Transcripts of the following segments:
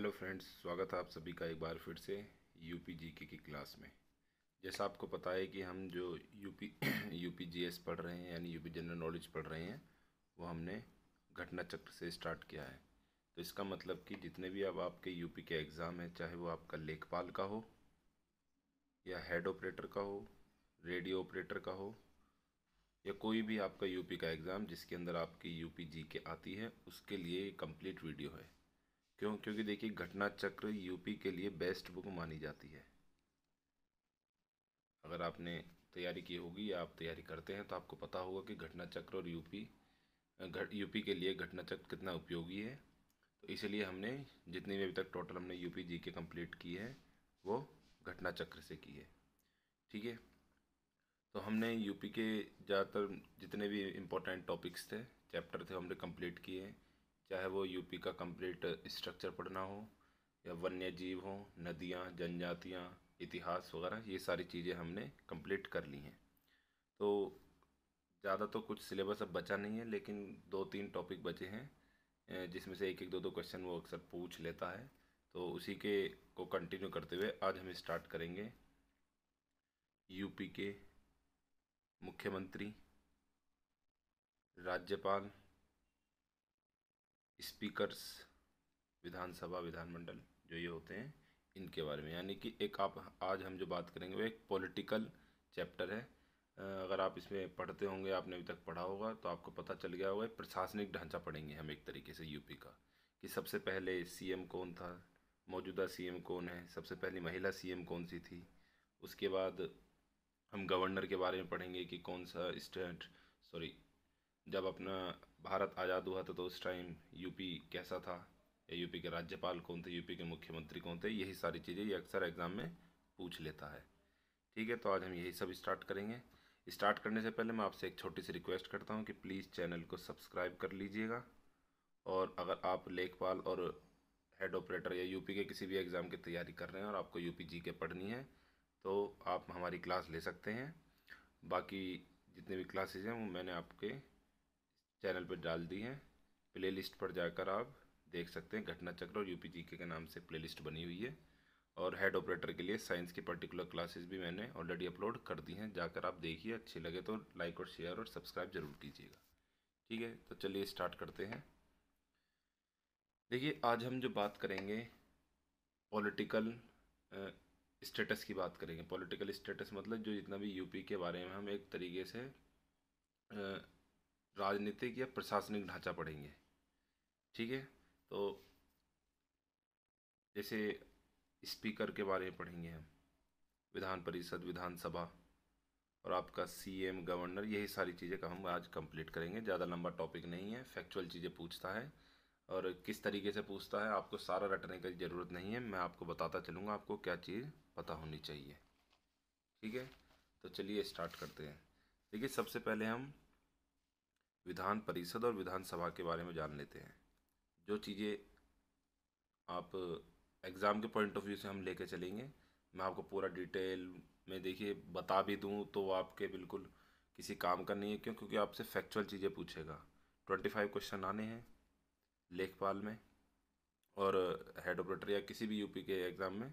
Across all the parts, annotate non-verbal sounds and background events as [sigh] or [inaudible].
hello friends स्वागत है आप सभी का एक बार फिर से यूपी जीके की क्लास में जैसा आपको पता है कि हम जो यूपी जी एस पढ़ रहे हैं यानी यूपी जनरल नॉलेज पढ़ रहे हैं वो हमने घटना चक्र से स्टार्ट किया है तो इसका मतलब कि जितने भी अब आपके यूपी के एग्ज़ाम हैं चाहे वो आपका लेखपाल का हो या हेड ऑपरेटर का हो रेडियो ऑपरेटर का हो या कोई भी आपका यूपी का एग्ज़ाम जिसके अंदर आपकी यूपी जी के आती है उसके लिए कंप्लीट वीडियो है क्यों क्योंकि देखिए घटना चक्र यूपी के लिए बेस्ट बुक मानी जाती है अगर आपने तैयारी की होगी या आप तैयारी करते हैं तो आपको पता होगा कि घटना चक्र और यूपी घट यूपी के लिए घटना चक्र कितना उपयोगी है तो इसलिए हमने जितनी भी अभी तक टोटल हमने यूपी जी के कम्प्लीट की है वो घटना चक्र से की है ठीक है तो हमने यूपी के ज़्यादातर जितने भी इम्पोर्टेंट टॉपिक्स थे चैप्टर थे हमने कम्प्लीट किए हैं चाहे वो यूपी का कंप्लीट स्ट्रक्चर पढ़ना हो या वन्य जीव हो नदियाँ जनजातियाँ इतिहास वगैरह ये सारी चीज़ें हमने कंप्लीट कर ली हैं तो ज़्यादा तो कुछ सिलेबस अब बचा नहीं है लेकिन दो तीन टॉपिक बचे हैं जिसमें से एक एक दो दो क्वेश्चन वो अक्सर पूछ लेता है तो उसी के को कंटिन्यू करते हुए आज हम स्टार्ट करेंगे यूपी के मुख्यमंत्री राज्यपाल स्पीकर्स विधानसभा विधानमंडल जो ये होते हैं इनके बारे में यानी कि एक आप आज हम जो बात करेंगे वो एक पॉलिटिकल चैप्टर है अगर आप इसमें पढ़ते होंगे आपने अभी तक पढ़ा होगा तो आपको पता चल गया होगा प्रशासनिक ढांचा पढ़ेंगे हम एक तरीके से यूपी का कि सबसे पहले सीएम कौन था मौजूदा सीएम कौन है सबसे पहली महिला सीएम कौन सी थी उसके बाद हम गवर्नर के बारे में पढ़ेंगे कि कौन सा स्टेट सॉरी जब अपना भारत आज़ाद हुआ था तो उस टाइम यूपी कैसा था या यूपी के राज्यपाल कौन थे यूपी के मुख्यमंत्री कौन थे यही सारी चीज़ें ये अक्सर एग्ज़ाम में पूछ लेता है ठीक है तो आज हम यही सब स्टार्ट करेंगे स्टार्ट करने से पहले मैं आपसे एक छोटी सी रिक्वेस्ट करता हूँ कि प्लीज़ चैनल को सब्सक्राइब कर लीजिएगा और अगर आप लेखपाल और हेड ऑपरेटर या यूपी के किसी भी एग्ज़ाम की तैयारी कर रहे हैं और आपको यूपी जी के पढ़नी है तो आप हमारी क्लास ले सकते हैं बाकी जितने भी क्लासेज हैं वो मैंने आपके चैनल पर डाल दी हैं प्लेलिस्ट पर जाकर आप देख सकते हैं घटना चक्र और यूपी के नाम से प्लेलिस्ट बनी हुई है और हेड ऑपरेटर के लिए साइंस की पर्टिकुलर क्लासेस भी मैंने ऑलरेडी अपलोड कर दी हैं जाकर आप देखिए अच्छी लगे तो लाइक और शेयर और सब्सक्राइब जरूर कीजिएगा ठीक है तो चलिए स्टार्ट करते हैं देखिए आज हम जो बात करेंगे पॉलिटिकल स्टेटस की बात करेंगे पॉलिटिकल स्टेटस मतलब जो जितना भी यूपी के बारे में हम एक तरीके से राजनीतिक या प्रशासनिक ढांचा पढ़ेंगे ठीक है तो जैसे स्पीकर के बारे में पढ़ेंगे हम विधान परिषद विधानसभा और आपका सीएम गवर्नर यही सारी चीज़ें का हम आज कंप्लीट करेंगे ज़्यादा लंबा टॉपिक नहीं है फैक्चुअल चीज़ें पूछता है और किस तरीके से पूछता है आपको सारा रटने की ज़रूरत नहीं है मैं आपको बताता चलूँगा आपको क्या चीज़ पता होनी चाहिए ठीक है तो चलिए स्टार्ट करते हैं देखिए सबसे पहले हम विधान परिषद और विधानसभा के बारे में जान लेते हैं जो चीज़ें आप एग्ज़ाम के पॉइंट ऑफ व्यू से हम लेके चलेंगे मैं आपको पूरा डिटेल में देखिए बता भी दूँ तो आपके बिल्कुल किसी काम का नहीं है क्यों क्योंकि आपसे फैक्चुअल चीज़ें पूछेगा ट्वेंटी फाइव क्वेश्चन आने हैं लेखपाल में और हेड ऑपरेटर या किसी भी यूपी के एग्ज़ाम में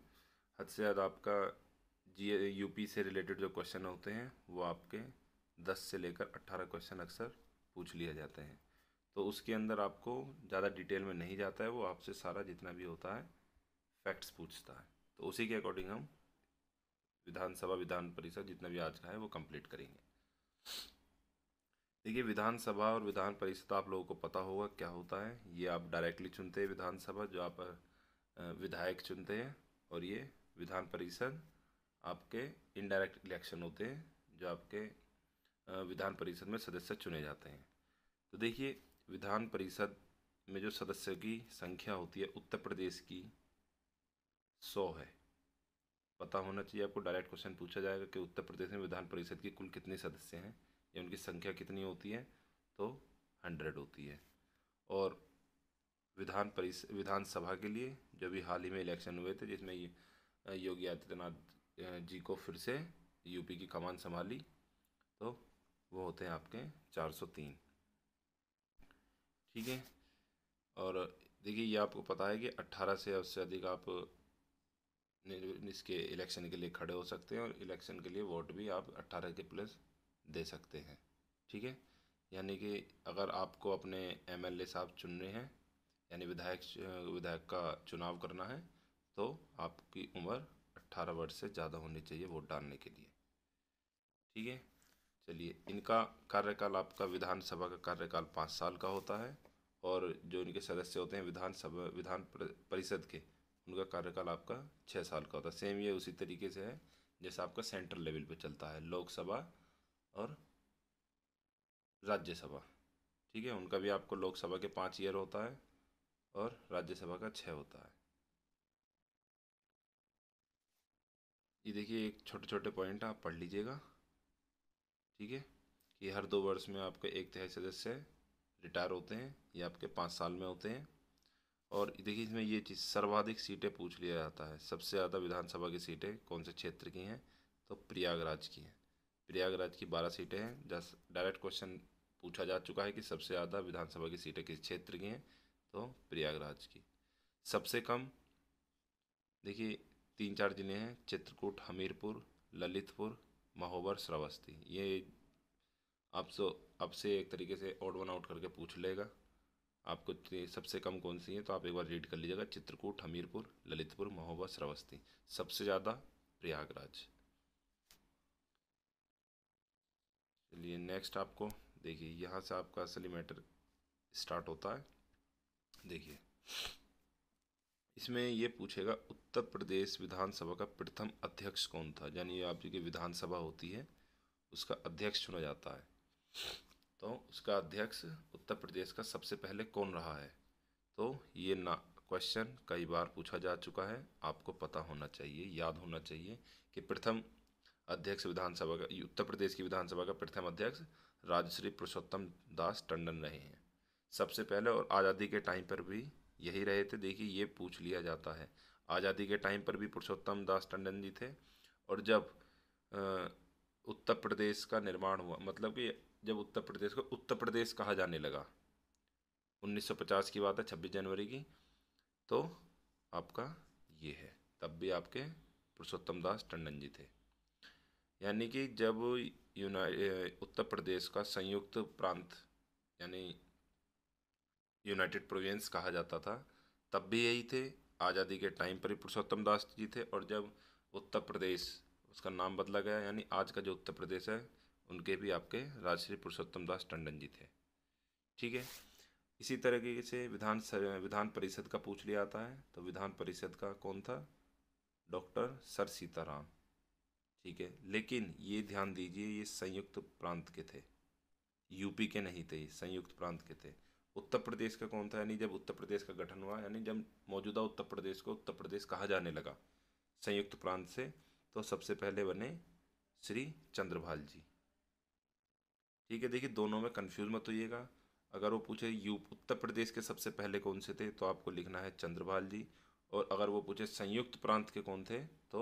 हद से ज़्यादा आपका जी यूपी से रिलेटेड जो क्वेश्चन होते हैं वो आपके दस से लेकर अट्ठारह क्वेश्चन अक्सर पूछ लिया जाते हैं तो उसके अंदर आपको ज़्यादा डिटेल में नहीं जाता है वो आपसे सारा जितना भी होता है फैक्ट्स पूछता है तो उसी के अकॉर्डिंग हम विधानसभा विधान परिषद जितना भी आज का है वो कंप्लीट करेंगे देखिए विधानसभा और विधान परिषद आप लोगों को पता होगा क्या होता है ये आप डायरेक्टली चुनते हैं विधानसभा जो आप विधायक चुनते हैं और ये विधान परिषद आपके इनडायरेक्ट इलेक्शन होते हैं जो आपके विधान परिषद में सदस्य चुने जाते हैं तो देखिए विधान परिषद में जो सदस्यों की संख्या होती है उत्तर प्रदेश की सौ है पता होना चाहिए आपको डायरेक्ट क्वेश्चन पूछा जाएगा कि उत्तर प्रदेश में विधान परिषद की कुल कितने सदस्य हैं या उनकी संख्या कितनी होती है तो हंड्रेड होती है और विधान परिषद विधानसभा के लिए जो भी हाल ही में इलेक्शन हुए थे जिसमें योगी आदित्यनाथ जी को फिर से यूपी की कमान संभाली तो वो होते हैं आपके 403 ठीक है और देखिए ये आपको पता है कि 18 से उससे अधिक आप इसके इलेक्शन के लिए खड़े हो सकते हैं और इलेक्शन के लिए वोट भी आप 18 के प्लस दे सकते हैं ठीक है यानी कि अगर आपको अपने एम एल ए साहब चुनने हैं यानी विधायक विधायक का चुनाव करना है तो आपकी उम्र 18 वर्ष से ज़्यादा होनी चाहिए वोट डालने के लिए ठीक है चलिए इनका कार्यकाल आपका विधानसभा का कार्यकाल पाँच साल का होता है और जो इनके सदस्य होते हैं विधानसभा विधान परिषद के उनका कार्यकाल आपका छः साल का होता है सेम ये उसी तरीके से है जैसे आपका सेंट्रल लेवल पे चलता है लोकसभा और राज्यसभा ठीक है उनका भी आपको लोकसभा के पाँच ईयर होता है और राज्यसभा का छः होता है ये देखिए एक छोटे छोटे पॉइंट आप पढ़ लीजिएगा ठीक है कि हर दो वर्ष में आपके एक तिहाई सदस्य रिटायर होते हैं ये आपके पाँच साल में होते हैं और देखिए इसमें ये चीज़ सर्वाधिक सीटें पूछ लिया जाता है सबसे ज़्यादा विधानसभा की सीटें कौन से क्षेत्र की हैं तो प्रयागराज की हैं प्रयागराज की बारह सीटें हैं जस डायरेक्ट क्वेश्चन पूछा जा चुका है कि सबसे ज़्यादा विधानसभा की सीटें किस क्षेत्र की हैं तो प्रयागराज की सबसे कम देखिए तीन चार जिले हैं चित्रकूट हमीरपुर ललितपुर महोबर श्रावस्ती ये आप अब आपसे एक तरीके से आउट वन आउट करके पूछ लेगा आपको सबसे कम कौन सी है तो आप एक बार रीड कर लीजिएगा चित्रकूट हमीरपुर ललितपुर महोबा श्रावस्ती सबसे ज़्यादा प्रयागराज चलिए नेक्स्ट आपको देखिए यहाँ से आपका असली मैटर स्टार्ट होता है देखिए इसमें ये पूछेगा उत्तर प्रदेश विधानसभा का प्रथम अध्यक्ष कौन था यानी आपकी की विधानसभा होती है उसका अध्यक्ष चुना जाता है तो उसका अध्यक्ष उत्तर प्रदेश का सबसे पहले कौन रहा है तो ये ना क्वेश्चन कई बार पूछा जा चुका है आपको पता होना चाहिए याद होना चाहिए कि प्रथम अध्यक्ष विधानसभा का उत्तर प्रदेश की विधानसभा का प्रथम अध्यक्ष राजश्री पुरुषोत्तम दास टंडन रहे हैं सबसे पहले और आज़ादी के टाइम पर भी यही रहे थे देखिए ये पूछ लिया जाता है आज़ादी के टाइम पर भी पुरुषोत्तम दास टंडन जी थे और जब उत्तर प्रदेश का निर्माण हुआ मतलब कि जब उत्तर प्रदेश को उत्तर प्रदेश कहा जाने लगा 1950 की बात है छब्बीस जनवरी की तो आपका ये है तब भी आपके पुरुषोत्तम दास टंडन जी थे यानी कि जब यूना उत्तर प्रदेश का संयुक्त प्रांत यानी यूनाइटेड प्रोविंस कहा जाता था तब भी यही थे आज़ादी के टाइम पर ही पुरुषोत्तम दास जी थे और जब उत्तर प्रदेश उसका नाम बदला गया यानी आज का जो उत्तर प्रदेश है उनके भी आपके राजश्री पुरुषोत्तम दास टंडन जी थे ठीक है इसी तरीके से विधान विधान परिषद का पूछ लिया आता है तो विधान परिषद का कौन था डॉक्टर सर सीताराम ठीक है लेकिन ये ध्यान दीजिए ये संयुक्त प्रांत के थे यूपी के नहीं थे संयुक्त प्रांत के थे उत्तर प्रदेश का कौन था यानी जब उत्तर प्रदेश का गठन हुआ यानी जब मौजूदा उत्तर प्रदेश को उत्तर प्रदेश कहा जाने लगा संयुक्त प्रांत से तो सबसे पहले बने श्री चंद्रभाल जी ठीक है देखिए दोनों में कन्फ्यूज मत होइएगा अगर वो पूछे यू उत्तर प्रदेश के सबसे पहले कौन से थे तो आपको लिखना है चंद्रभाल जी और अगर वो पूछे संयुक्त प्रांत के कौन थे तो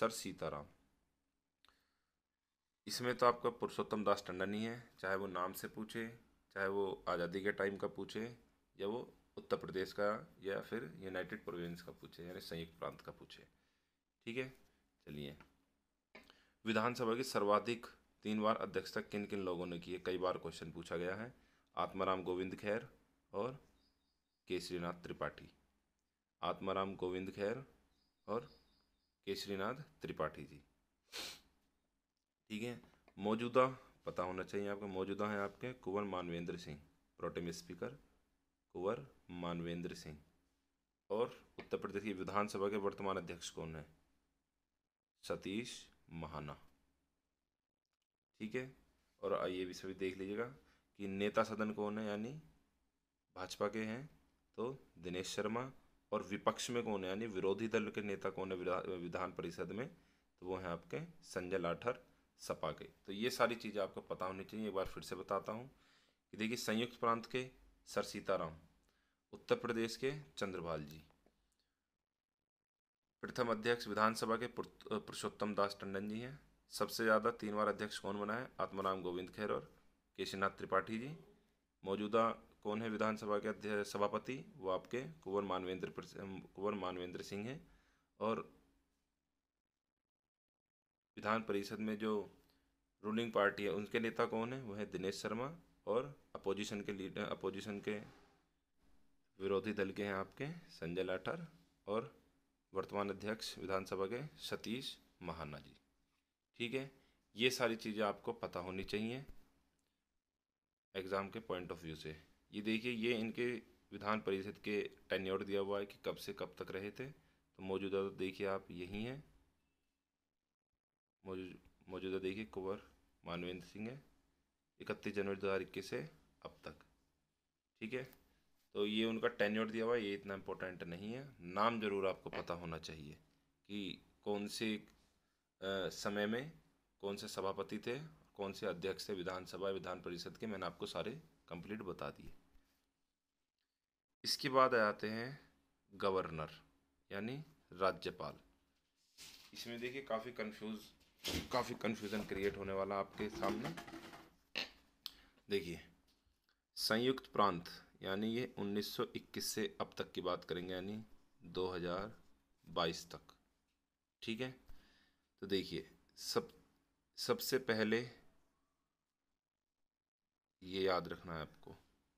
सर सीताराम इसमें तो आपका पुरुषोत्तम दास टंडन ही है चाहे वो नाम से पूछे चाहे वो आज़ादी के टाइम का पूछे या वो उत्तर प्रदेश का या फिर यूनाइटेड प्रोविंस का पूछे यानी संयुक्त प्रांत का पूछे ठीक है चलिए विधानसभा की सर्वाधिक तीन बार अध्यक्षता किन किन लोगों ने की है कई बार क्वेश्चन पूछा गया है आत्माराम गोविंद खैर और केसरीनाथ त्रिपाठी आत्माराम गोविंद खैर और केसरीनाथ त्रिपाठी जी ठीक है मौजूदा पता होना चाहिए आपके मौजूदा हैं आपके कुंवर मानवेंद्र सिंह प्रोटेम स्पीकर कुंवर मानवेंद्र सिंह और उत्तर प्रदेश की विधानसभा के वर्तमान अध्यक्ष कौन है सतीश महाना ठीक है और आइए भी सभी देख लीजिएगा कि नेता सदन कौन है यानी भाजपा के हैं तो दिनेश शर्मा और विपक्ष में कौन है यानी विरोधी दल के नेता कौन है विधान परिषद में तो वो हैं आपके संजय लाठर सपा के तो ये सारी चीज़ें आपको पता होनी चाहिए एक बार फिर से बताता हूँ कि देखिए संयुक्त प्रांत के सर सीताराम उत्तर प्रदेश के चंद्रपाल जी प्रथम अध्यक्ष विधानसभा के पुरुषोत्तम दास टंडन जी हैं सबसे ज़्यादा तीन बार अध्यक्ष कौन बना है आत्माराम गोविंद खैर और केशनाथ त्रिपाठी जी मौजूदा कौन है विधानसभा के सभापति वो आपके कुंवर मानवेंद्र कुंवर मानवेंद्र सिंह हैं और विधान परिषद में जो रूलिंग पार्टी है उनके नेता कौन है वह है दिनेश शर्मा और अपोजिशन के लीडर अपोजिशन के विरोधी दल के हैं आपके संजय लाठर और वर्तमान अध्यक्ष विधानसभा के सतीश महाना जी ठीक है ये सारी चीज़ें आपको पता होनी चाहिए एग्ज़ाम के पॉइंट ऑफ व्यू से ये देखिए ये इनके विधान परिषद के टेन्योर दिया हुआ है कि कब से कब तक रहे थे तो मौजूदा तो देखिए आप यही हैं मौजूदा देखिए कुंवर मानवेंद्र सिंह है इकतीस जनवरी दो हज़ार इक्कीस से अब तक ठीक है तो ये उनका टेन्योर दिया हुआ ये इतना इम्पोर्टेंट नहीं है नाम ज़रूर आपको पता होना चाहिए कि कौन से समय में कौन से सभापति थे कौन से अध्यक्ष थे विधानसभा विधान परिषद के मैंने आपको सारे कंप्लीट बता दिए इसके बाद आते हैं गवर्नर यानी राज्यपाल इसमें देखिए काफ़ी कंफ्यूज काफ़ी कन्फ्यूज़न क्रिएट होने वाला आपके सामने देखिए संयुक्त प्रांत यानी ये 1921 से अब तक की बात करेंगे यानी 2022 तक ठीक है तो देखिए सब सबसे पहले ये याद रखना है आपको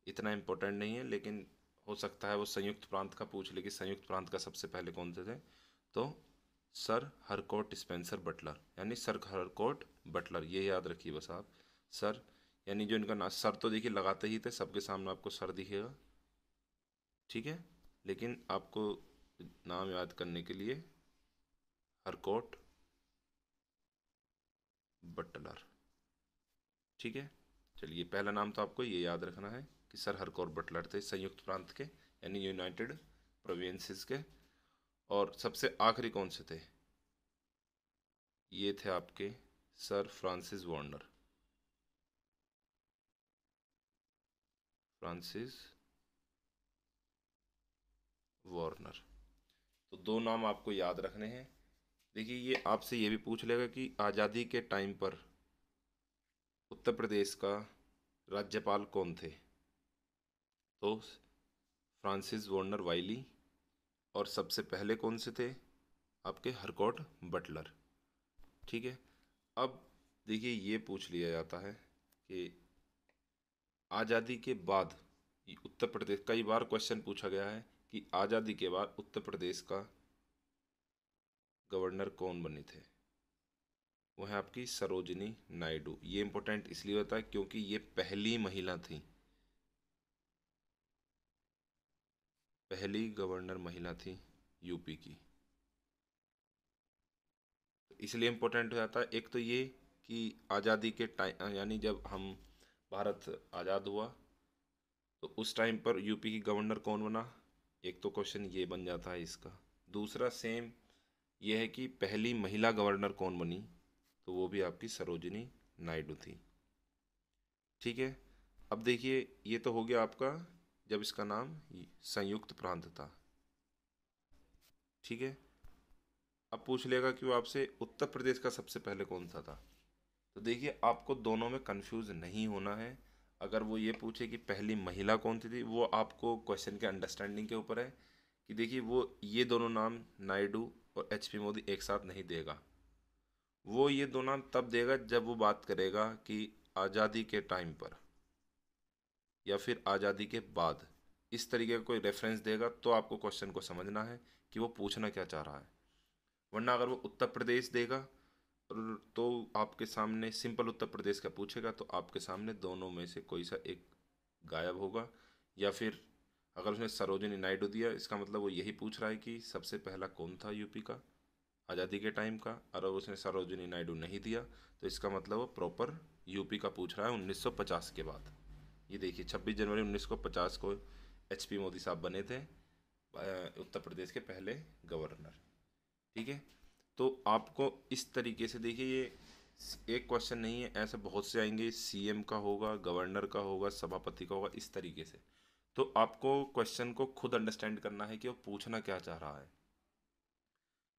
इतना इम्पोर्टेंट नहीं है लेकिन हो सकता है वो संयुक्त प्रांत का पूछ ले कि संयुक्त प्रांत का सबसे पहले कौन से थे तो सर हरकोट स्पेंसर बटलर यानी सर हरकोट बटलर ये याद रखिए बस आप सर यानी जो इनका नाम सर तो देखिए लगाते ही थे सबके सामने आपको सर दिखेगा ठीक है लेकिन आपको नाम याद करने के लिए हरकोट बटलर ठीक है चलिए पहला नाम तो आपको ये याद रखना है कि सर हरकोट बटलर थे संयुक्त प्रांत के यानी यूनाइटेड प्रोविंसेस के और सबसे आखिरी कौन से थे ये थे आपके sir Francis Warner Francis Warner तो दो नाम आपको याद रखने हैं देखिए ये आपसे ये भी पूछ लेगा कि आज़ादी के टाइम पर उत्तर प्रदेश का राज्यपाल कौन थे तो फ्रांसिस वार्नर वाइली और सबसे पहले कौन से थे आपके हरकोट बटलर ठीक है अब देखिए ये पूछ लिया जाता है कि आज़ादी के बाद उत्तर प्रदेश कई बार क्वेश्चन पूछा गया है कि आज़ादी के बाद उत्तर प्रदेश का गवर्नर कौन बने थे वह है आपकी सरोजनी नायडू ये इम्पोर्टेंट इसलिए होता है क्योंकि ये पहली महिला थी पहली गवर्नर महिला थी यूपी की इसलिए इम्पोर्टेंट हो जाता है एक तो ये कि आज़ादी के टाइम यानी जब हम भारत आज़ाद हुआ तो उस टाइम पर यूपी की गवर्नर कौन बना एक तो क्वेश्चन ये बन जाता है इसका दूसरा सेम यह है कि पहली महिला गवर्नर कौन बनी तो वो भी आपकी सरोजनी नायडू थी ठीक है अब देखिए ये तो हो गया आपका जब इसका नाम संयुक्त प्रांत था ठीक है अब पूछ लेगा कि वो आपसे उत्तर प्रदेश का सबसे पहले कौन सा था तो देखिए आपको दोनों में कंफ्यूज नहीं होना है अगर वो ये पूछे कि पहली महिला कौन थी थी वो आपको क्वेश्चन के अंडरस्टैंडिंग के ऊपर है कि देखिए वो ये दोनों नाम नायडू और एच पी मोदी एक साथ नहीं देगा वो ये दो नाम तब देगा जब वो बात करेगा कि आज़ादी के टाइम पर या फिर आज़ादी के बाद इस तरीके का कोई रेफरेंस देगा तो आपको क्वेश्चन को समझना है कि वो पूछना क्या चाह रहा है वरना अगर वो उत्तर प्रदेश देगा तो आपके सामने सिंपल उत्तर प्रदेश का पूछेगा तो आपके सामने दोनों में से कोई सा एक गायब होगा या फिर अगर उसने सरोजनी नायडू दिया इसका मतलब वो यही पूछ रहा है कि सबसे पहला कौन था यूपी का आज़ादी के टाइम का और उसने सरोजनी नायडू नहीं दिया तो इसका मतलब वो प्रॉपर यूपी का पूछ रहा है 1950 के बाद ये देखिए 26 जनवरी 1950 को एच पी मोदी साहब बने थे उत्तर प्रदेश के पहले गवर्नर ठीक है तो आपको इस तरीके से देखिए ये एक क्वेश्चन नहीं है ऐसे बहुत से आएंगे सीएम का होगा गवर्नर का होगा सभापति का होगा इस तरीके से तो आपको क्वेश्चन को खुद अंडरस्टैंड करना है कि वो पूछना क्या चाह रहा है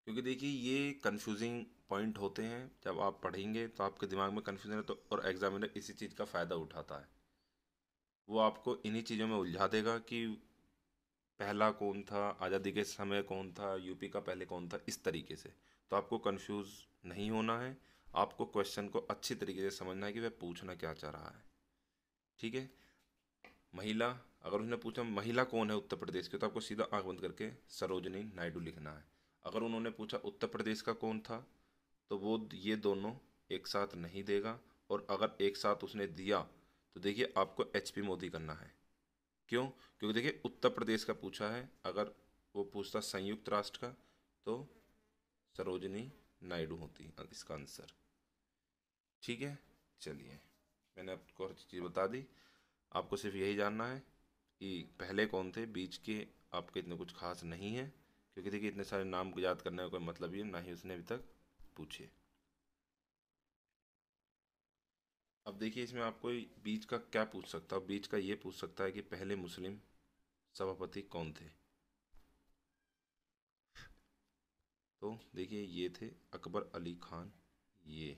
क्योंकि देखिए ये कंफ्यूजिंग पॉइंट होते हैं जब आप पढ़ेंगे तो आपके दिमाग में कन्फ्यूजन है तो और एग्जामिनर इसी चीज़ का फ़ायदा उठाता है वो आपको इन्हीं चीज़ों में उलझा देगा कि पहला कौन था आज़ादी के समय कौन था यूपी का पहले कौन था इस तरीके से तो आपको कंफ्यूज नहीं होना है आपको क्वेश्चन को अच्छी तरीके से समझना है कि वह पूछना क्या चाह रहा है ठीक है महिला अगर उसने पूछा महिला कौन है उत्तर प्रदेश की तो आपको सीधा आँख बंद करके सरोजनी नायडू लिखना है अगर उन्होंने पूछा उत्तर प्रदेश का कौन था तो वो ये दोनों एक साथ नहीं देगा और अगर एक साथ उसने दिया तो देखिए आपको एच पी मोदी करना है क्यों क्योंकि देखिए उत्तर प्रदेश का पूछा है अगर वो पूछता संयुक्त राष्ट्र का तो सरोजनी नायडू होती इसका आंसर ठीक है चलिए मैंने आपको हर चीज़ बता दी आपको सिर्फ यही जानना है कि पहले कौन थे बीच के आपके इतने कुछ खास नहीं है क्योंकि देखिए इतने सारे नाम याद करने का कोई मतलब ही ना ही उसने अभी तक पूछे अब देखिए इसमें आपको बीच का क्या पूछ सकता है बीच का ये पूछ सकता है कि पहले मुस्लिम सभापति कौन थे तो देखिए ये थे अकबर अली खान ये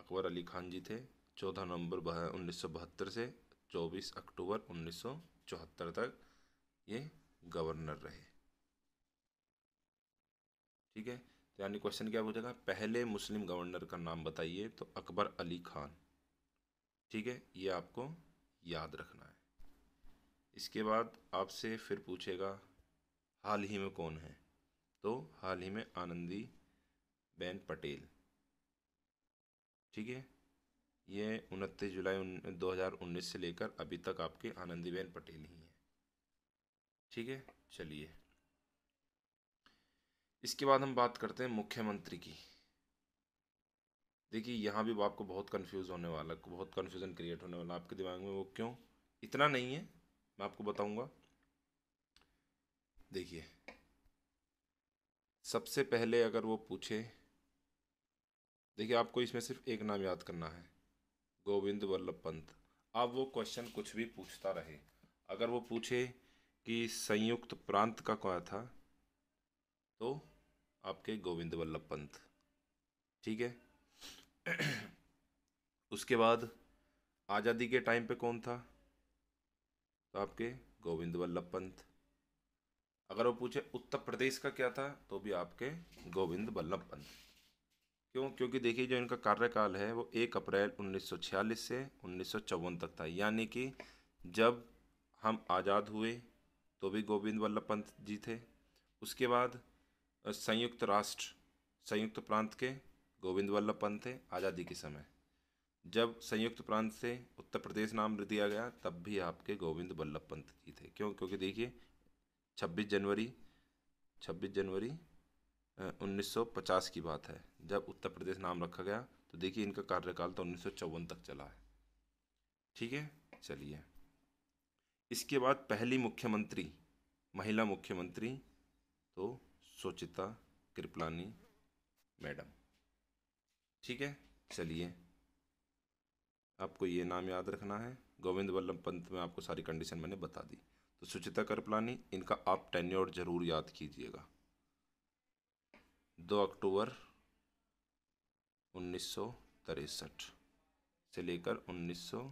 अकबर अली खान जी थे चौदह नवंबर उन्नीस सौ बहत्तर से चौबीस अक्टूबर उन्नीस सौ चौहत्तर तक ये गवर्नर रहे ठीक है तो यानी क्वेश्चन क्या पूछेगा पहले मुस्लिम गवर्नर का नाम बताइए तो अकबर अली खान ठीक है ये आपको याद रखना है इसके बाद आपसे फिर पूछेगा हाल ही में कौन है तो हाल ही में आनंदी बेन पटेल ठीक है ये उनतीस जुलाई उन, 2019 से लेकर अभी तक आपके आनंदीबेन पटेल ही हैं ठीक है चलिए इसके बाद हम बात करते हैं मुख्यमंत्री की देखिए यहाँ भी आपको बहुत कन्फ्यूज़ होने वाला बहुत कन्फ्यूज़न क्रिएट होने वाला आपके दिमाग में वो क्यों इतना नहीं है मैं आपको बताऊँगा देखिए सबसे पहले अगर वो पूछे देखिए आपको इसमें सिर्फ एक नाम याद करना है गोविंद वल्लभ पंत आप वो क्वेश्चन कुछ भी पूछता रहे अगर वो पूछे कि संयुक्त प्रांत का क्या था तो आपके गोविंद वल्लभ पंत ठीक है [clears throat] उसके बाद आज़ादी के टाइम पे कौन था तो आपके गोविंद वल्लभ पंत अगर वो पूछे उत्तर प्रदेश का क्या था तो भी आपके गोविंद वल्लभ पंत क्यों क्योंकि देखिए जो इनका कार्यकाल है वो एक अप्रैल 1946 से उन्नीस तक था यानी कि जब हम आज़ाद हुए तो भी गोविंद वल्लभ पंत जी थे उसके बाद संयुक्त राष्ट्र संयुक्त प्रांत के गोविंद वल्लभ पंत थे आज़ादी के समय जब संयुक्त प्रांत से उत्तर प्रदेश नाम दिया गया तब भी आपके गोविंद वल्लभ पंत जी थे क्यों क्योंकि देखिए 26 जनवरी 26 जनवरी 1950 की बात है जब उत्तर प्रदेश नाम रखा गया तो देखिए इनका कार्यकाल तो उन्नीस तक चला है ठीक है चलिए इसके बाद पहली मुख्यमंत्री महिला मुख्यमंत्री तो सुचिता कृपलानी मैडम ठीक है चलिए आपको ये नाम याद रखना है गोविंद वल्लभ पंत में आपको सारी कंडीशन मैंने बता दी तो सुचिता कृपलानी इनका आप टेन्योर ज़रूर याद कीजिएगा दो अक्टूबर उन्नीस सौ तिरसठ से लेकर उन्नीस सौ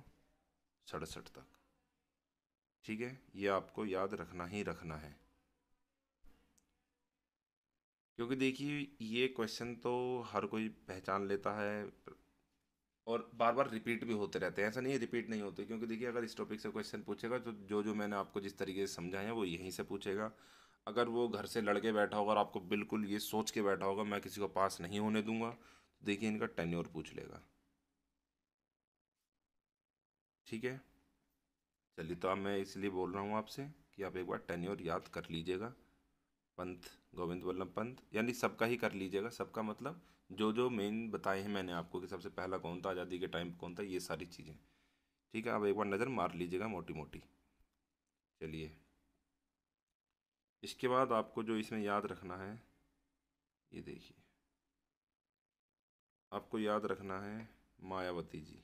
सड़सठ तक ठीक है ये आपको याद रखना ही रखना है क्योंकि देखिए ये क्वेश्चन तो हर कोई पहचान लेता है और बार बार रिपीट भी होते रहते हैं ऐसा नहीं है रिपीट नहीं होते क्योंकि देखिए अगर इस टॉपिक से क्वेश्चन पूछेगा तो जो जो मैंने आपको जिस तरीके से हैं वो यहीं से पूछेगा अगर वो घर से लड़के बैठा होगा और आपको बिल्कुल ये सोच के बैठा होगा मैं किसी को पास नहीं होने दूंगा तो देखिए इनका टेन्योर पूछ लेगा ठीक है चलिए तो अब मैं इसलिए बोल रहा हूँ आपसे कि आप एक बार टेन्योर याद कर लीजिएगा पंथ गोविंद वल्लभ पंत यानी सबका ही कर लीजिएगा सबका मतलब जो जो मेन बताए हैं मैंने आपको कि सबसे पहला कौन था आज़ादी के टाइम कौन था ये सारी चीज़ें ठीक है आप एक बार नज़र मार लीजिएगा मोटी मोटी चलिए इसके बाद आपको जो इसमें याद रखना है ये देखिए आपको याद रखना है मायावती जी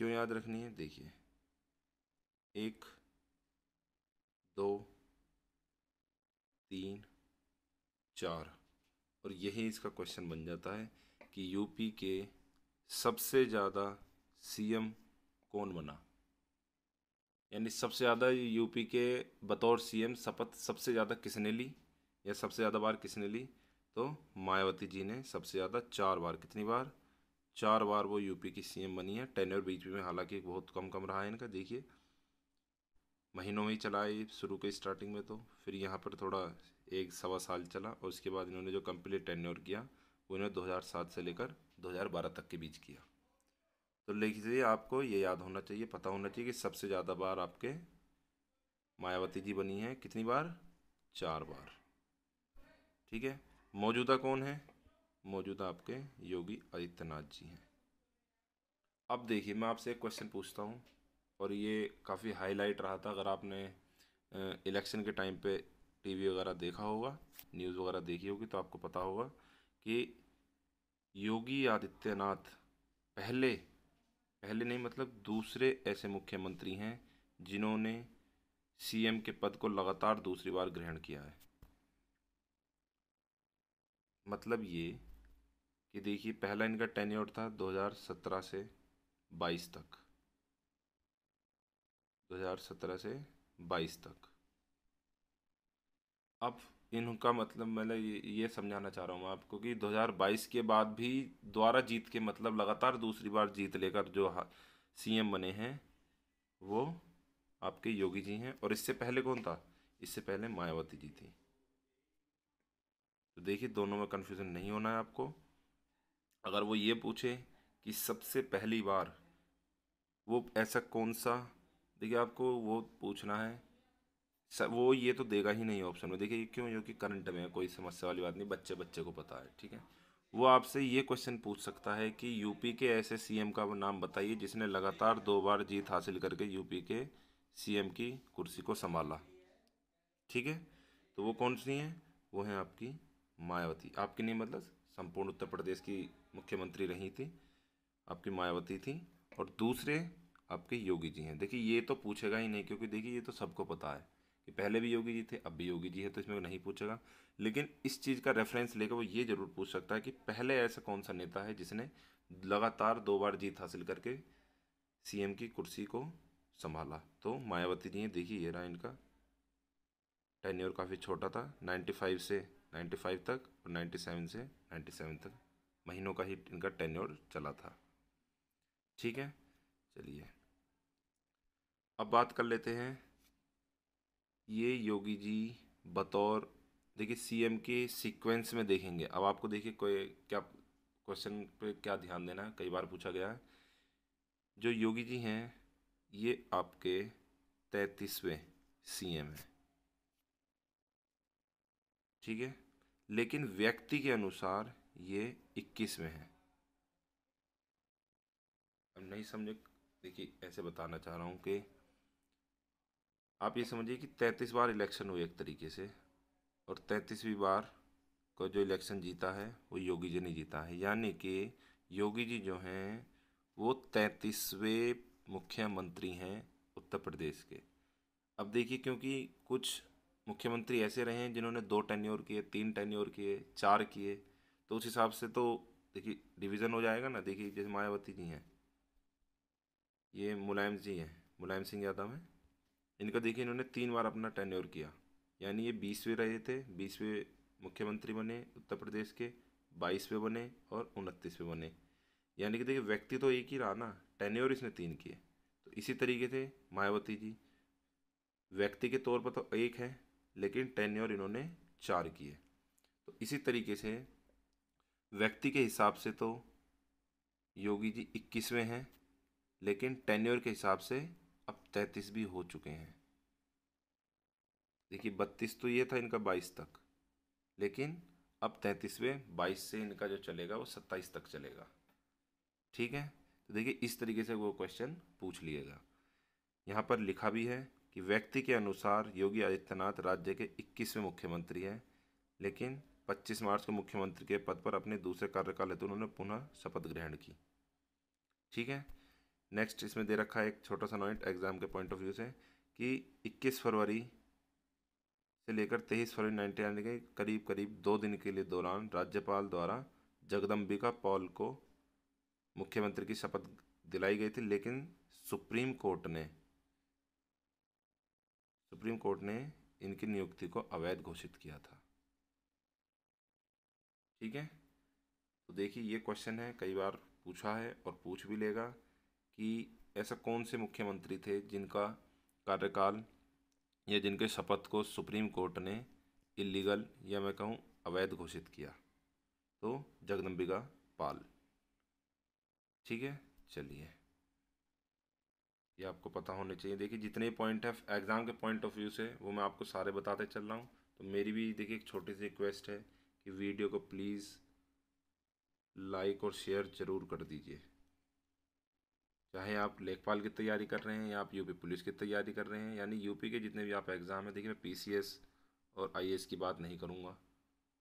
क्यों याद रखनी है देखिए एक दो तीन चार और यही इसका क्वेश्चन बन जाता है कि यूपी के सबसे ज़्यादा सीएम कौन बना यानी सबसे ज़्यादा यूपी के बतौर सीएम शपथ सबसे ज़्यादा किसने ली या सबसे ज़्यादा बार किसने ली तो मायावती जी ने सबसे ज़्यादा चार बार कितनी बार चार बार वो यूपी की सीएम बनी है टेन्योर बीच में हालांकि बहुत कम कम रहा है इनका देखिए महीनों में ही चला है शुरू के स्टार्टिंग में तो फिर यहाँ पर थोड़ा एक सवा साल चला और उसके बाद इन्होंने जो कंप्लीट टेन्योर किया वो इन्होंने दो से लेकर दो तक के बीच किया तो लेकिन आपको ये याद होना चाहिए पता होना चाहिए कि सबसे ज़्यादा बार आपके मायावती जी बनी है कितनी बार चार बार ठीक है मौजूदा कौन है मौजूदा आपके योगी आदित्यनाथ जी हैं अब देखिए मैं आपसे एक क्वेश्चन पूछता हूँ और ये काफ़ी हाईलाइट रहा था अगर आपने इलेक्शन के टाइम पे टीवी वगैरह देखा होगा न्यूज़ वगैरह देखी होगी तो आपको पता होगा कि योगी आदित्यनाथ पहले पहले नहीं मतलब दूसरे ऐसे मुख्यमंत्री हैं जिन्होंने सीएम के पद को लगातार दूसरी बार ग्रहण किया है मतलब ये कि देखिए पहला इनका टेन्योर था 2017 से 22 तक 2017 से 22 तक अब इनका मतलब मैंने ये, ये समझाना चाह रहा हूँ आपको कि 2022 के बाद भी दोबारा जीत के मतलब लगातार दूसरी बार जीत लेकर जो सीएम बने हैं वो आपके योगी जी हैं और इससे पहले कौन था इससे पहले मायावती जी थी तो देखिए दोनों में कन्फ्यूज़न नहीं होना है आपको अगर वो ये पूछे कि सबसे पहली बार वो ऐसा कौन सा देखिए आपको वो पूछना है वो ये तो देगा ही नहीं ऑप्शन में देखिए क्यों क्योंकि करंट में है कोई समस्या वाली बात नहीं बच्चे बच्चे को पता है ठीक है वो आपसे ये क्वेश्चन पूछ सकता है कि यूपी के ऐसे सीएम का नाम बताइए जिसने लगातार दो बार जीत हासिल करके यूपी के सीएम की कुर्सी को संभाला ठीक है तो वो कौन सी हैं वो हैं आपकी मायावती आपकी नहीं मतलब संपूर्ण उत्तर प्रदेश की मुख्यमंत्री रही थी आपकी मायावती थी और दूसरे आपके योगी जी हैं देखिए ये तो पूछेगा ही नहीं क्योंकि देखिए ये तो सबको पता है कि पहले भी योगी जी थे अब भी योगी जी है तो इसमें नहीं पूछेगा लेकिन इस चीज़ का रेफरेंस लेकर वो ये जरूर पूछ सकता है कि पहले ऐसा कौन सा नेता है जिसने लगातार दो बार जीत हासिल करके सीएम की कुर्सी को संभाला तो मायावती जी हैं देखिए ये रहा इनका टेन्योर काफ़ी छोटा था 95 से 95 तक और 97 से 97 तक महीनों का ही इनका टेन्योर चला था ठीक है चलिए अब बात कर लेते हैं ये योगी जी बतौर देखिए सीएम के सीक्वेंस में देखेंगे अब आपको देखिए कोई क्या क्वेश्चन पे क्या ध्यान देना है कई बार पूछा गया है जो योगी जी हैं ये आपके तैंतीसवें सीएम हैं ठीक है लेकिन व्यक्ति के अनुसार ये इक्कीस में है अब नहीं समझे देखिए ऐसे बताना चाह रहा हूँ कि आप ये समझिए कि तैंतीस बार इलेक्शन हुए एक तरीके से और तैंतीसवीं बार को जो इलेक्शन जीता है वो योगी जी ने जीता है यानी कि योगी जी जो हैं वो तैंतीसवें मुख्यमंत्री हैं उत्तर प्रदेश के अब देखिए क्योंकि कुछ मुख्यमंत्री ऐसे रहे हैं जिन्होंने दो टेन्योर किए तीन टेन्योर किए चार किए तो उस हिसाब से तो देखिए डिवीज़न हो जाएगा ना देखिए जैसे मायावती जी हैं ये मुलायम जी हैं मुलायम सिंह यादव हैं इनका देखिए इन्होंने तीन बार अपना टेन्योर किया यानी ये बीसवें रहे थे बीसवें मुख्यमंत्री बने उत्तर प्रदेश के बाईसवें बने और उनतीसवें बने यानी कि देखिए व्यक्ति तो एक ही रहा ना टेन्योर इसने तीन किए तो इसी तरीके से मायावती जी व्यक्ति के तौर पर तो एक हैं लेकिन टेन्योर इन्होंने चार किए तो इसी तरीके से व्यक्ति के हिसाब से तो योगी जी इक्कीसवें हैं लेकिन टेन्योर के हिसाब से अब तैंतीस भी हो चुके हैं देखिए बत्तीस तो ये था इनका बाईस तक लेकिन अब तैंतीसवें बाईस से इनका जो चलेगा वो सत्ताईस तक चलेगा ठीक है तो देखिए इस तरीके से वो क्वेश्चन पूछ लिएगा यहाँ पर लिखा भी है कि व्यक्ति के अनुसार योगी आदित्यनाथ राज्य के इक्कीसवें मुख्यमंत्री हैं लेकिन 25 मार्च को मुख्यमंत्री के पद पर अपने दूसरे कार्यकाल हेतु उन्होंने पुनः शपथ ग्रहण की ठीक है नेक्स्ट इसमें दे रखा है एक छोटा सा नॉइंट एग्ज़ाम के पॉइंट ऑफ व्यू से कि 21 फरवरी से लेकर 23 फरवरी नाइनटीन के करीब करीब दो दिन के लिए दौरान राज्यपाल द्वारा जगदम्बिका पॉल को मुख्यमंत्री की शपथ दिलाई गई थी लेकिन सुप्रीम कोर्ट ने सुप्रीम कोर्ट ने इनकी नियुक्ति को अवैध घोषित किया था ठीक है तो देखिए ये क्वेश्चन है कई बार पूछा है और पूछ भी लेगा कि ऐसा कौन से मुख्यमंत्री थे जिनका कार्यकाल या जिनके शपथ को सुप्रीम कोर्ट ने इलीगल या मैं कहूँ अवैध घोषित किया तो जगदम्बिका पाल ठीक है चलिए ये आपको पता होने चाहिए देखिए जितने पॉइंट है एग्ज़ाम के पॉइंट ऑफ व्यू से वो मैं आपको सारे बताते चल रहा हूँ तो मेरी भी देखिए एक छोटी सी रिक्वेस्ट है कि वीडियो को प्लीज़ लाइक और शेयर ज़रूर कर दीजिए चाहे आप लेखपाल की तैयारी कर रहे हैं या आप यूपी पुलिस की तैयारी कर रहे हैं यानी यूपी के जितने भी आप एग्ज़ाम हैं देखिए मैं पी और आई की बात नहीं करूँगा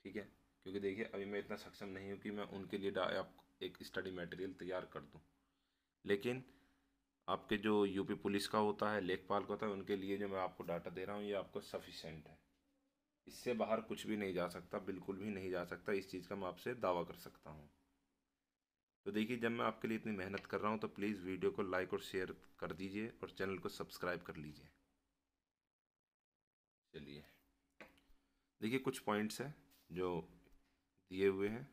ठीक है क्योंकि देखिए अभी मैं इतना सक्षम नहीं हूँ कि मैं उनके लिए आप एक स्टडी मटेरियल तैयार कर दूँ लेकिन आपके जो यूपी पुलिस का होता है लेखपाल का होता है उनके लिए जो मैं आपको डाटा दे रहा हूँ ये आपको सफिशेंट है इससे बाहर कुछ भी नहीं जा सकता बिल्कुल भी नहीं जा सकता इस चीज़ का मैं आपसे दावा कर सकता हूँ तो देखिए जब मैं आपके लिए इतनी मेहनत कर रहा हूँ तो प्लीज़ वीडियो को लाइक और शेयर कर दीजिए और चैनल को सब्सक्राइब कर लीजिए चलिए देखिए कुछ पॉइंट्स हैं जो दिए हुए हैं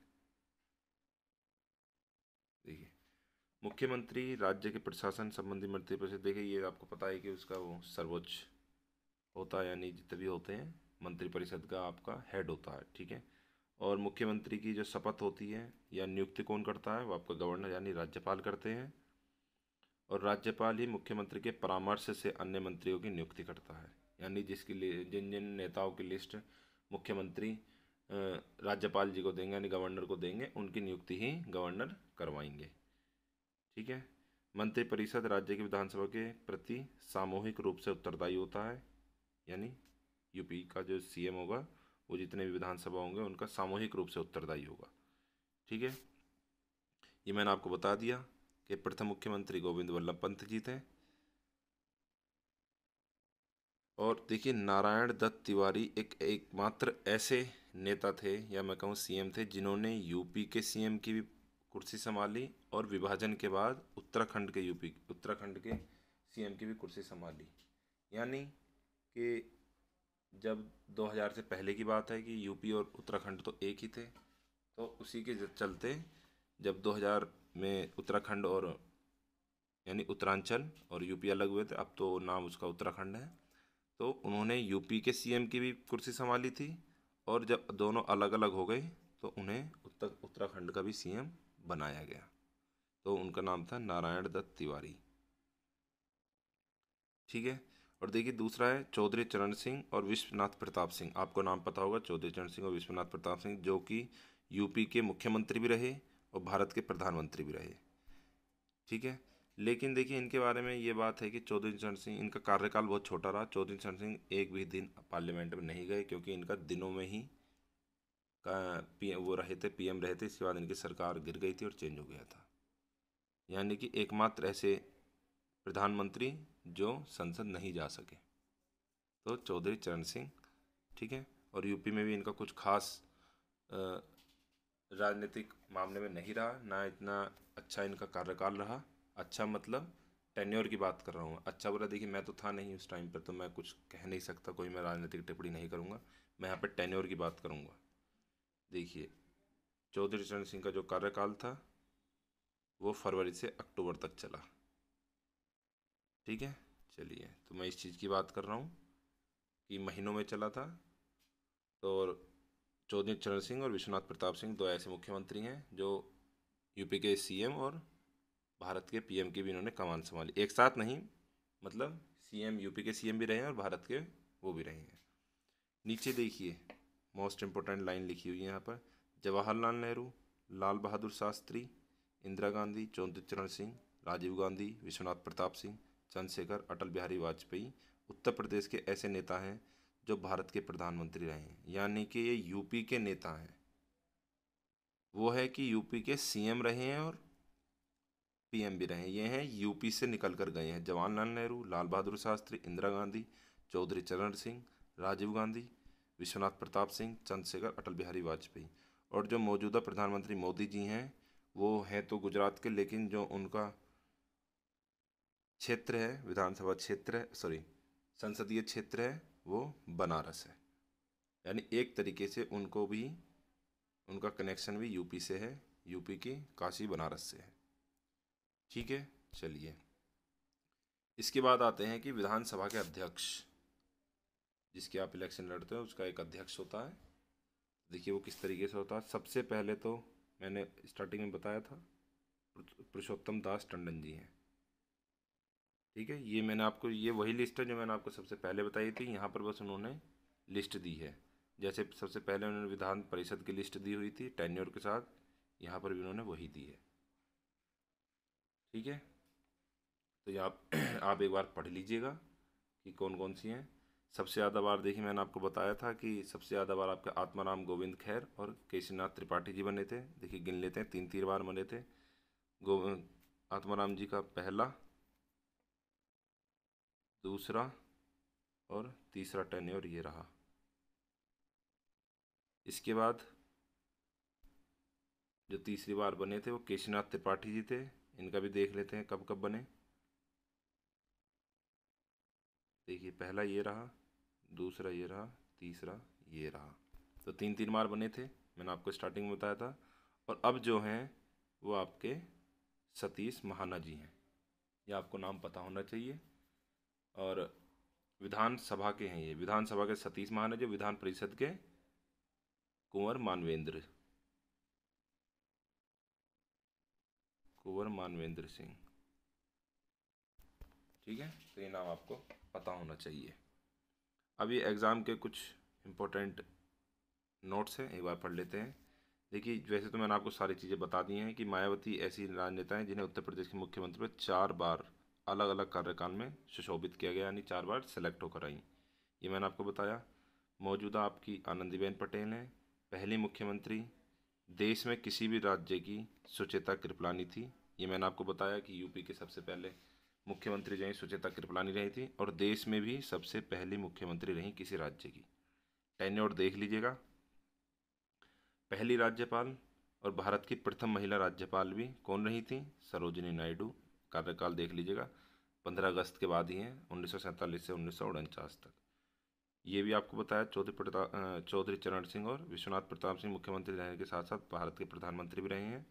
मुख्यमंत्री राज्य के प्रशासन संबंधी मंत्री परिषद देखिए ये आपको पता है कि उसका वो सर्वोच्च होता है यानी जितने भी होते हैं मंत्रिपरिषद का आपका हेड होता है ठीक है और मुख्यमंत्री की जो शपथ होती है या नियुक्ति कौन करता है वो आपका गवर्नर यानी राज्यपाल करते हैं और राज्यपाल ही मुख्यमंत्री के परामर्श से अन्य मंत्रियों की नियुक्ति करता है यानी जिसकी जिन जिन नेताओं की लिस्ट मुख्यमंत्री राज्यपाल जी को देंगे यानी गवर्नर को देंगे उनकी नियुक्ति ही गवर्नर करवाएंगे ठीक है मंत्रिपरिषद राज्य की विधानसभा के प्रति सामूहिक रूप से उत्तरदायी होता है यानी यूपी का जो सीएम होगा वो जितने भी विधानसभा होंगे उनका सामूहिक रूप से उत्तरदायी होगा ठीक है ये मैंने आपको बता दिया कि प्रथम मुख्यमंत्री गोविंद वल्लभ पंत जी थे और देखिए नारायण दत्त तिवारी एक एकमात्र ऐसे नेता थे या मैं कहूँ सीएम थे जिन्होंने यूपी के सीएम की भी कुर्सी संभाली और विभाजन के बाद उत्तराखंड के यूपी उत्तराखंड के सीएम की भी कुर्सी संभाली यानी कि जब 2000 से पहले की बात है कि यूपी और उत्तराखंड तो एक ही थे तो उसी के चलते जब 2000 में उत्तराखंड और यानी उत्तरांचल और यूपी अलग हुए थे अब तो नाम उसका उत्तराखंड है तो उन्होंने यूपी के सीएम की भी कुर्सी संभाली थी और जब दोनों अलग अलग हो गए तो उन्हें उत्तर उत्तराखंड का भी सीएम बनाया गया तो उनका नाम था नारायण दत्त तिवारी ठीक है और देखिए दूसरा है चौधरी चरण सिंह और विश्वनाथ प्रताप सिंह आपको नाम पता होगा चौधरी चरण सिंह और विश्वनाथ प्रताप सिंह जो कि यूपी के मुख्यमंत्री भी रहे और भारत के प्रधानमंत्री भी रहे ठीक है लेकिन देखिए इनके बारे में ये बात है कि चौधरी चरण सिंह इनका कार्यकाल बहुत छोटा रहा चौधरी चरण सिंह एक भी दिन पार्लियामेंट में नहीं गए क्योंकि इनका दिनों में ही पी वो रहे थे पीएम रहे थे इसके बाद इनकी सरकार गिर गई थी और चेंज हो गया था यानी कि एकमात्र ऐसे प्रधानमंत्री जो संसद नहीं जा सके तो चौधरी चरण सिंह ठीक है और यूपी में भी इनका कुछ खास राजनीतिक मामले में नहीं रहा ना इतना अच्छा इनका कार्यकाल रहा अच्छा मतलब टेन्योर की बात कर रहा हूँ अच्छा बोला देखिए मैं तो था नहीं उस टाइम पर तो मैं कुछ कह नहीं सकता कोई मैं राजनीतिक टिप्पणी नहीं करूँगा मैं यहाँ पर टेन्योर की बात करूँगा देखिए चौधरी चरण सिंह का जो कार्यकाल था वो फरवरी से अक्टूबर तक चला ठीक है चलिए तो मैं इस चीज़ की बात कर रहा हूँ कि महीनों में चला था तो और चौधरी चरण सिंह और विश्वनाथ प्रताप सिंह दो ऐसे मुख्यमंत्री हैं जो यूपी के सीएम और भारत के पीएम की भी इन्होंने कमान संभाली एक साथ नहीं मतलब सीएम यूपी के सीएम भी रहे हैं और भारत के वो भी रहे हैं नीचे देखिए मोस्ट इम्पोर्टेंट लाइन लिखी हुई है यहाँ पर जवाहरलाल नेहरू लाल बहादुर शास्त्री इंदिरा गांधी चौधरी चरण सिंह राजीव गांधी विश्वनाथ प्रताप सिंह चंद्रशेखर अटल बिहारी वाजपेयी उत्तर प्रदेश के ऐसे नेता हैं जो भारत के प्रधानमंत्री रहे हैं यानी कि ये यूपी के नेता हैं वो है कि यूपी के सीएम रहे हैं और पीएम भी रहे हैं ये हैं यूपी से निकल कर गए हैं जवाहरलाल नेहरू लाल बहादुर शास्त्री इंदिरा गांधी चौधरी चरण सिंह राजीव गांधी विश्वनाथ प्रताप सिंह चंद्रशेखर अटल बिहारी वाजपेयी और जो मौजूदा प्रधानमंत्री मोदी जी हैं वो हैं तो गुजरात के लेकिन जो उनका क्षेत्र है विधानसभा क्षेत्र है सॉरी संसदीय क्षेत्र है वो बनारस है यानी एक तरीके से उनको भी उनका कनेक्शन भी यूपी से है यूपी की काशी बनारस से है ठीक है चलिए इसके बाद आते हैं कि विधानसभा के अध्यक्ष जिसके आप इलेक्शन लड़ते हो उसका एक अध्यक्ष होता है देखिए वो किस तरीके से होता है सबसे पहले तो मैंने स्टार्टिंग में बताया था पुरुषोत्तम दास टंडन जी हैं ठीक है ये मैंने आपको ये वही लिस्ट है जो मैंने आपको सबसे पहले बताई थी यहाँ पर बस उन्होंने लिस्ट दी है जैसे सबसे पहले उन्होंने विधान परिषद की लिस्ट दी हुई थी टेन्योर के साथ यहाँ पर भी उन्होंने वही दी है ठीक है तो ये आप [clears throat] आप एक बार पढ़ लीजिएगा कि कौन कौन सी हैं सबसे ज़्यादा बार देखिए मैंने आपको बताया था कि सबसे ज़्यादा बार आपका आत्माराम गोविंद खैर और केसीनाथ त्रिपाठी जी बने थे देखिए गिन लेते हैं तीन तीन बार बने थे गोविंद आत्माराम जी का पहला दूसरा और तीसरा टेन्योर ये रहा इसके बाद जो तीसरी बार बने थे वो केशनाथ त्रिपाठी जी थे इनका भी देख लेते हैं कब कब बने देखिए पहला ये रहा दूसरा ये रहा तीसरा ये रहा तो तीन तीन बार बने थे मैंने आपको स्टार्टिंग में बताया था और अब जो हैं वो आपके सतीश महाना जी हैं ये आपको नाम पता होना चाहिए और विधानसभा के हैं ये विधानसभा के सतीश महाना जी विधान परिषद के कुंवर मानवेंद्र कुंवर मानवेंद्र सिंह ठीक है तो ये नाम आपको पता होना चाहिए अब ये एग्ज़ाम के कुछ इम्पोर्टेंट नोट्स हैं एक बार पढ़ लेते हैं देखिए वैसे तो मैंने आपको सारी चीज़ें बता दी हैं कि मायावती ऐसी राजनेता हैं जिन्हें उत्तर प्रदेश के मुख्यमंत्री पर चार बार अलग अलग कार्यकाल में सुशोभित किया गया यानी चार बार सेलेक्ट होकर आई ये मैंने आपको बताया मौजूदा आपकी आनंदीबेन पटेल हैं पहली मुख्यमंत्री देश में किसी भी राज्य की सुचेता कृपलानी थी ये मैंने आपको बताया कि यूपी के सबसे पहले मुख्यमंत्री जो सुचेता कृपलानी रही थी और देश में भी सबसे पहली मुख्यमंत्री रही किसी राज्य की टेन्योर देख लीजिएगा पहली राज्यपाल और भारत की प्रथम महिला राज्यपाल भी कौन रही थी सरोजिनी नायडू कार्यकाल देख लीजिएगा पंद्रह अगस्त के बाद ही हैं उन्नीस से उन्नीस तक ये भी आपको बताया चौधरी प्रताप चौधरी चरण सिंह और विश्वनाथ प्रताप सिंह मुख्यमंत्री रहने के साथ साथ भारत के प्रधानमंत्री भी रहे हैं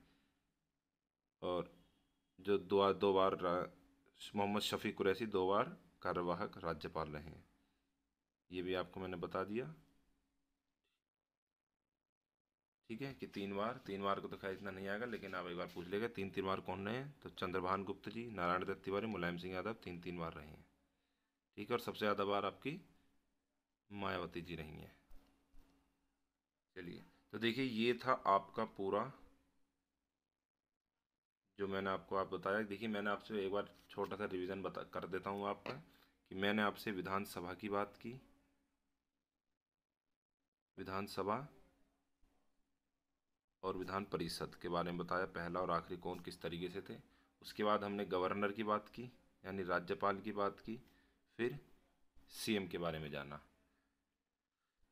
और जो दो दो बार मोहम्मद शफ़ी कुरैसी दो बार कार्यवाहक राज्यपाल रहे हैं ये भी आपको मैंने बता दिया ठीक है कि तीन बार तीन बार को तो खैर इतना नहीं आएगा लेकिन आप एक बार पूछ लेगा तीन तीन बार कौन रहे हैं तो चंद्रभान गुप्त जी नारायण दत्त तिवारी मुलायम सिंह यादव तीन तीन बार रहे हैं ठीक है और सबसे ज़्यादा बार आपकी मायावती जी रही हैं चलिए तो देखिए ये था आपका पूरा जो मैंने आपको आप बताया देखिए मैंने आपसे एक बार छोटा सा रिवीजन बता कर देता हूँ आपका कि मैंने आपसे विधानसभा की बात की विधानसभा और विधान परिषद के बारे में बताया पहला और आखिरी कौन किस तरीके से थे उसके बाद हमने गवर्नर की बात की यानी राज्यपाल की बात की फिर सीएम के बारे में जाना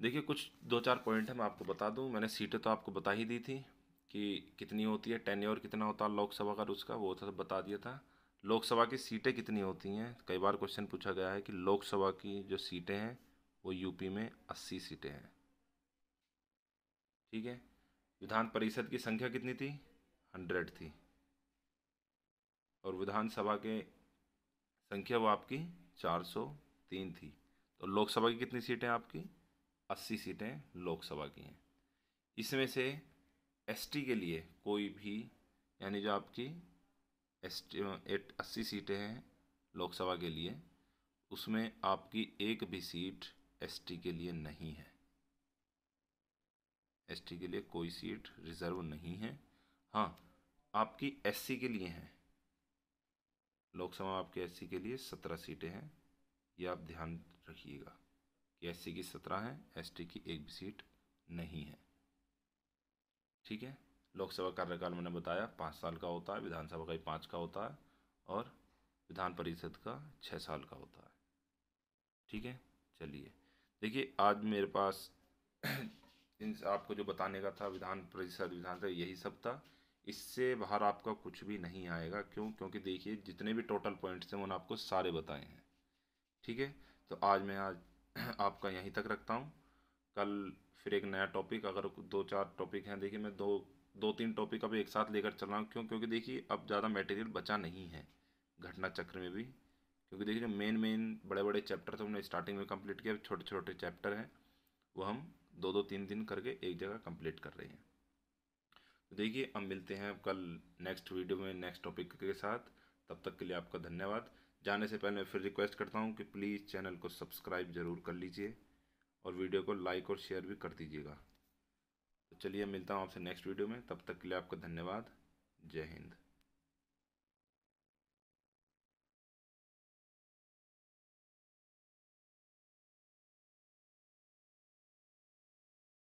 देखिए कुछ दो चार पॉइंट हम आपको बता दूं मैंने सीटें तो आपको बता ही दी थी कि कितनी होती है टेन्योर कितना होता है लोकसभा का उसका वो था तो बता दिया था लोकसभा की सीटें कितनी होती हैं कई बार क्वेश्चन पूछा गया है कि लोकसभा की जो सीटें हैं वो यूपी में अस्सी सीटें हैं ठीक है विधान परिषद की संख्या कितनी थी हंड्रेड थी और विधानसभा के संख्या वो आपकी चार सौ तीन थी तो लोकसभा की कितनी सीटें आपकी अस्सी सीटें लोकसभा की हैं इसमें से एसटी के लिए कोई भी यानी जो आपकी एस टी एट अस्सी सीटें हैं लोकसभा के लिए उसमें आपकी एक भी सीट एसटी के लिए नहीं है एसटी के लिए कोई सीट रिजर्व नहीं है हाँ आपकी एससी के लिए हैं लोकसभा आपके एससी के लिए सत्रह सीटें हैं ये आप ध्यान रखिएगा कि एससी की सत्रह हैं एसटी की एक भी सीट नहीं है ठीक है लोकसभा कार्यकाल मैंने बताया पाँच साल का होता है विधानसभा का पाँच का होता है और विधान परिषद का छः साल का होता है ठीक है चलिए देखिए आज मेरे पास [clears throat] इन आपको जो बताने का था विधान परिषद विधानसभा यही सब था इससे बाहर आपका कुछ भी नहीं आएगा क्यों क्योंकि देखिए जितने भी टोटल पॉइंट्स हैं उन्होंने आपको सारे बताए हैं ठीक है तो आज मैं आज [clears throat] आपका यहीं तक रखता हूँ कल फिर एक नया टॉपिक अगर दो चार टॉपिक हैं देखिए मैं दो दो तीन टॉपिक अभी एक साथ लेकर चल रहा हूँ क्यों क्योंकि देखिए अब ज़्यादा मटेरियल बचा नहीं है घटना चक्र में भी क्योंकि देखिए मेन मेन बड़े बड़े चैप्टर थे हमने स्टार्टिंग में कंप्लीट किया छोटे छोटे चैप्टर हैं वो हम दो दो तीन दिन करके एक जगह कंप्लीट कर रहे हैं तो देखिए अब मिलते हैं कल नेक्स्ट वीडियो में नेक्स्ट टॉपिक के साथ तब तक के लिए आपका धन्यवाद जाने से पहले मैं फिर रिक्वेस्ट करता हूँ कि प्लीज़ चैनल को सब्सक्राइब ज़रूर कर लीजिए और वीडियो को लाइक और शेयर भी कर दीजिएगा तो चलिए मिलता हूँ आपसे नेक्स्ट वीडियो में तब तक के लिए आपका धन्यवाद जय हिंद